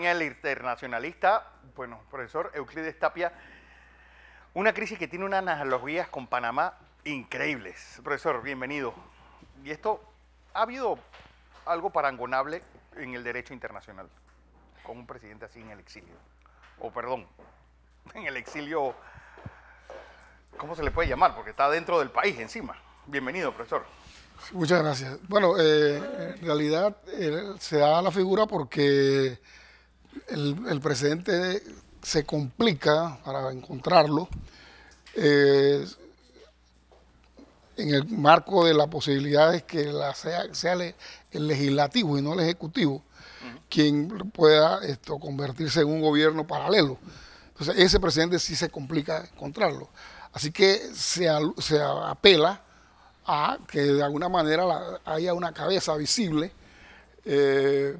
el internacionalista, bueno, profesor Euclides Tapia. Una crisis que tiene unas analogías con Panamá increíbles. Profesor, bienvenido. Y esto, ¿ha habido algo parangonable en el derecho internacional con un presidente así en el exilio? O perdón, en el exilio, ¿cómo se le puede llamar? Porque está dentro del país encima. Bienvenido, profesor. Muchas gracias. Bueno, eh, en realidad eh, se da la figura porque el, presidente se complica para encontrarlo eh, en el marco de las posibilidades que la sea, sea el legislativo y no el ejecutivo quien pueda esto, convertirse en un gobierno paralelo. Entonces ese presidente sí se complica encontrarlo. Así que se, se apela a que de alguna manera haya una cabeza visible eh,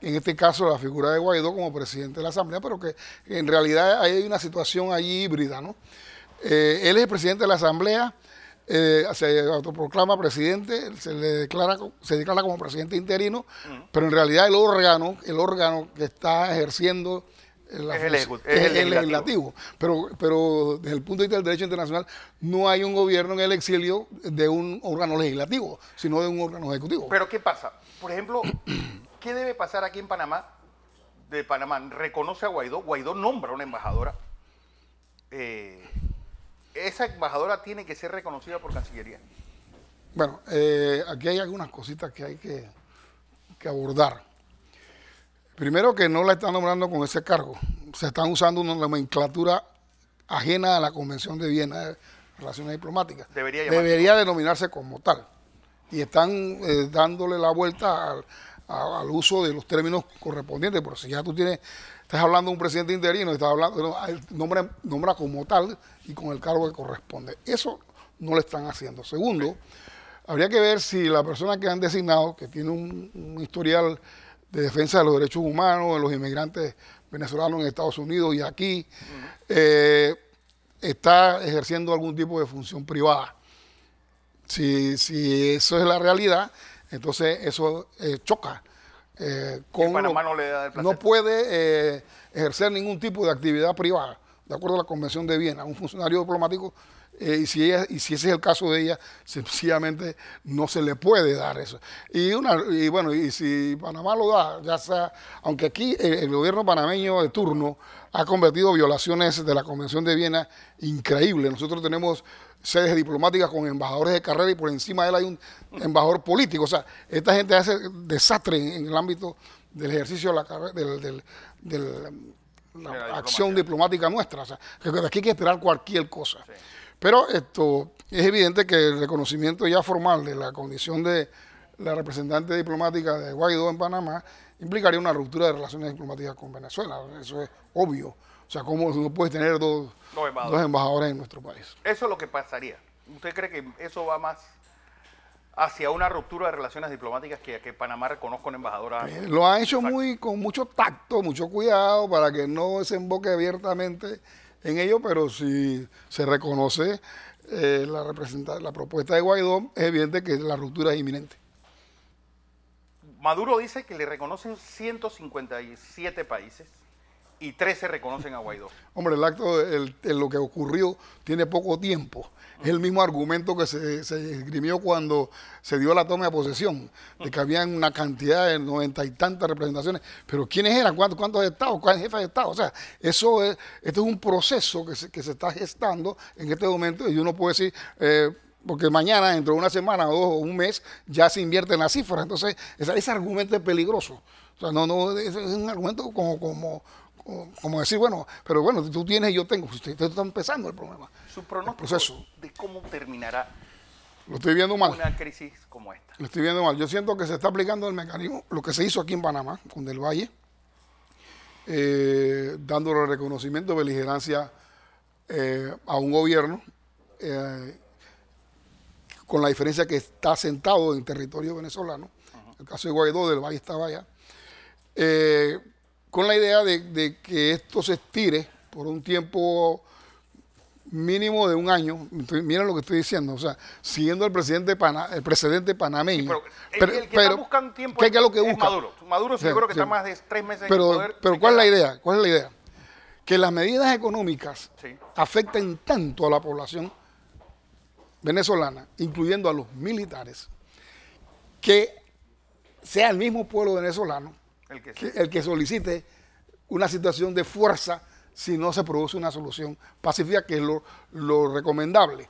en este caso la figura de Guaidó como presidente de la Asamblea, pero que en realidad hay una situación ahí híbrida, ¿no? Eh, él es el presidente de la Asamblea, eh, se autoproclama presidente, se le declara, se declara como presidente interino, pero en realidad el órgano, el órgano que está ejerciendo es, el, legislativo. Pero, pero desde el punto de vista del derecho internacional, no hay un gobierno en el exilio de un órgano legislativo, sino de un órgano ejecutivo. Pero ¿qué pasa? Por ejemplo, ¿Qué debe pasar aquí en Panamá? De Panamá reconoce a Guaidó, Guaidó nombra una embajadora. Eh, esa embajadora tiene que ser reconocida por Cancillería. Bueno, eh, aquí hay algunas cositas que hay que, abordar. Primero que no la están nombrando con ese cargo. Se están usando una nomenclatura ajena a la Convención de Viena de Relaciones Diplomáticas. Debería, Debería denominarse como tal. Y están eh, dándole la vuelta al, al uso de los términos correspondientes, pero si ya tú tienes, estás hablando de un presidente interino, estás hablando, nombra, como tal y con el cargo que corresponde. Eso no lo están haciendo. Segundo, habría que ver si la persona que han designado, que tiene un, historial de defensa de los derechos humanos, de los inmigrantes venezolanos en Estados Unidos y aquí, eh, está ejerciendo algún tipo de función privada. Si, eso es la realidad, entonces eso eh, choca eh, con no, puede eh, ejercer ningún tipo de actividad privada de acuerdo a la Convención de Viena, un funcionario diplomático, eh, y, si y si ese es el caso de ella, sencillamente no se le puede dar eso. Y, una, y bueno, y si Panamá lo da, ya sea, aunque aquí el, gobierno panameño de turno ha convertido violaciones de la Convención de Viena increíbles. Nosotros tenemos sedes diplomáticas con embajadores de carrera y por encima de él hay un embajador político. O sea, esta gente hace desastre en, el ámbito del ejercicio de la, del, del, del, acción diplomática nuestra. O sea, aquí hay que esperar cualquier cosa. Pero esto es evidente que el reconocimiento ya formal de la condición de la representante diplomática de Guaidó en Panamá implicaría una ruptura de relaciones diplomáticas con Venezuela. Eso es obvio. O sea, ¿cómo no puedes tener dos, dos embajadores en nuestro país? Eso es lo que pasaría. ¿Usted cree que eso va más hacia una ruptura de relaciones diplomáticas que, Panamá reconozca una embajadora. Eh, lo ha hecho muy con mucho tacto, mucho cuidado para que no desemboque abiertamente en ello, pero si se reconoce eh, la, la propuesta de Guaidó, es evidente que la ruptura es inminente. Maduro dice que le reconocen 157 países y 13 reconocen a Guaidó. Hombre, el acto, el, lo que ocurrió tiene poco tiempo. Es el mismo argumento que se, se, esgrimió cuando se dio la toma de posesión, de que habían una cantidad de noventa y tantas representaciones. Pero ¿quiénes eran? ¿Cuántos, cuántos estados? ¿Cuántos jefes de estado? O sea, eso es, esto es un proceso que se, está gestando en este momento y uno puede decir... Eh, porque mañana, dentro de una semana o dos un mes, ya se invierte en las cifras. Entonces, ese, argumento es peligroso. O sea, no, no, es, es un argumento como, como como decir, bueno, pero bueno, tú tienes y yo tengo, pues, usted, están está empezando el problema. Su pronóstico de cómo terminará lo estoy viendo mal. Una crisis como esta. Lo estoy viendo mal. Yo siento que se está aplicando el mecanismo, lo que se hizo aquí en Panamá, con Del Valle, eh, dándole reconocimiento, beligerancia eh, a un gobierno, eh, con la diferencia que está sentado en territorio venezolano. El caso de Guaidó, Del Valle estaba allá con la idea de, que esto se estire por un tiempo mínimo de un año. miren lo que estoy diciendo, o sea, siguiendo el presidente pana, el presidente panameño. pero, que tiempo ¿qué, es, lo que busca? Maduro. Maduro seguro que está más de tres meses en poder. Pero ¿cuál es la idea? ¿Cuál es la idea? Que las medidas económicas afecten tanto a la población venezolana, incluyendo a los militares, que sea el mismo pueblo venezolano el que, solicite una situación de fuerza si no se produce una solución pacífica, que es lo, recomendable.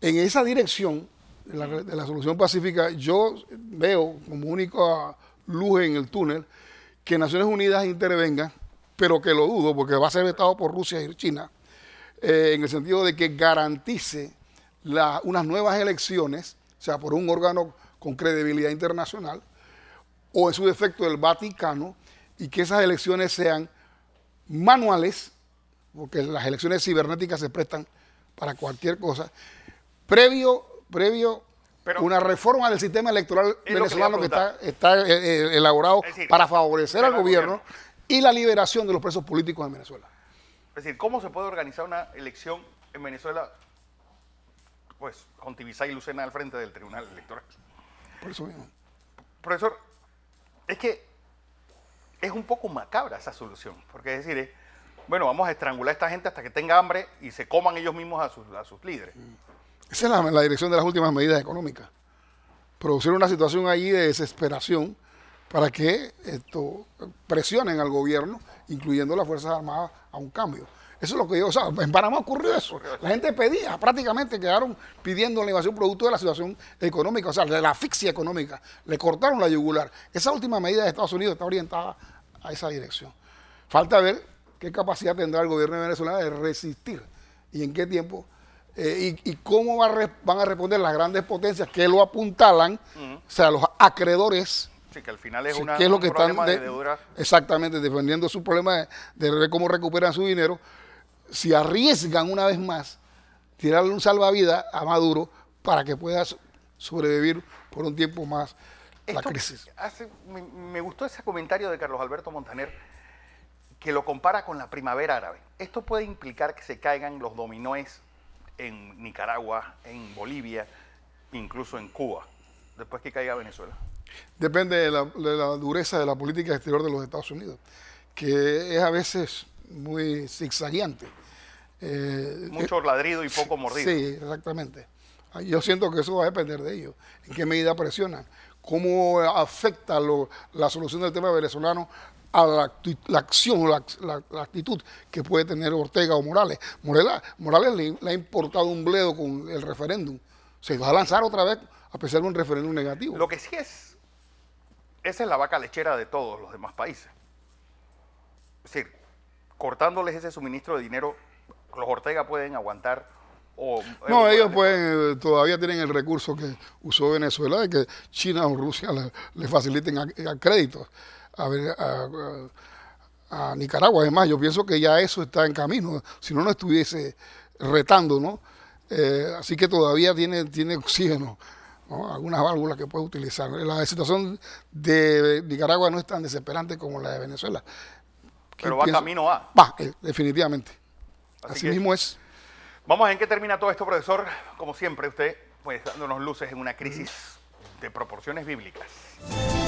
En esa dirección de la, solución pacífica, yo veo como única luz en el túnel que Naciones Unidas intervenga, pero que lo dudo, porque va a ser vetado por Rusia y China, eh, en el sentido de que garantice unas nuevas elecciones, o sea, por un órgano con credibilidad internacional, o es su defecto del Vaticano, y que esas elecciones sean manuales, porque las elecciones cibernéticas se prestan para cualquier cosa, previo, previo una reforma del sistema electoral venezolano que, está, eh, eh, elaborado para favorecer al gobierno, y la liberación de los presos políticos en Venezuela. Es decir, ¿cómo se puede organizar una elección en Venezuela pues con Tibisay y Lucena al frente del Tribunal Electoral? Por eso mismo. Profesor, es que es un poco macabra esa solución, porque es decir, bueno, vamos a estrangular a esta gente hasta que tenga hambre y se coman ellos mismos a sus, a sus líderes. Mm. Esa es la, la dirección de las últimas medidas económicas. Producir una situación ahí de desesperación para que esto presionen al gobierno, incluyendo las Fuerzas Armadas, a un cambio. Eso es lo que yo, o sea, en Panamá ocurrió eso. La gente pedía, prácticamente quedaron pidiendo la invasión producto de la situación económica, o sea, de la asfixia económica. Le cortaron la yugular. Esa última medida de Estados Unidos está orientada a esa dirección. Falta ver qué capacidad tendrá el gobierno venezolano de resistir y en qué tiempo eh, y, cómo van a responder las grandes potencias que lo apuntalan, o sea, los acreedores. Sí, que al final es, una, lo que están de, Exactamente, defendiendo su problema de cómo recuperan su dinero si arriesgan una vez más tirarle un salvavidas a Maduro para que pueda sobrevivir por un tiempo más la crisis. me, gustó ese comentario de Carlos Alberto Montaner que lo compara con la primavera árabe. Esto puede implicar que se caigan los dominóes en Nicaragua, en Bolivia, incluso en Cuba, después que caiga Venezuela. Depende de la dureza de la política exterior de los Estados Unidos, que es a veces muy zigzagueante. Eh, Mucho eh, ladrido y poco mordido. Sí, exactamente. Ah, yo siento que eso va a depender de ellos, en qué medida presionan, cómo afecta la solución del tema venezolano a la, acción, o la, actitud que puede tener Ortega o Morales. Morales, Morales le, ha importado un bledo con el referéndum. Se va a lanzar otra vez a pesar de un referéndum negativo. Lo que sí es, esa es la vaca lechera de todos los demás países. Es decir, cortándoles ese suministro de dinero, los Ortega pueden aguantar o, eh, no, ellos pueden, eh, todavía tienen el recurso que usó Venezuela de que China o Rusia le, faciliten a, créditos a, Nicaragua. Además, yo pienso que ya eso está en camino, si no, no estuviese retando, ¿no? Eh, así que todavía tiene, tiene oxígeno, algunas válvulas que puede utilizar. La situación de Nicaragua no es tan desesperante como la de Venezuela. Pero va camino a. Va, eh, definitivamente. Así, mismo es. Vamos a en qué termina todo esto, profesor. Como siempre, usted pues dándonos luces en una crisis de proporciones bíblicas.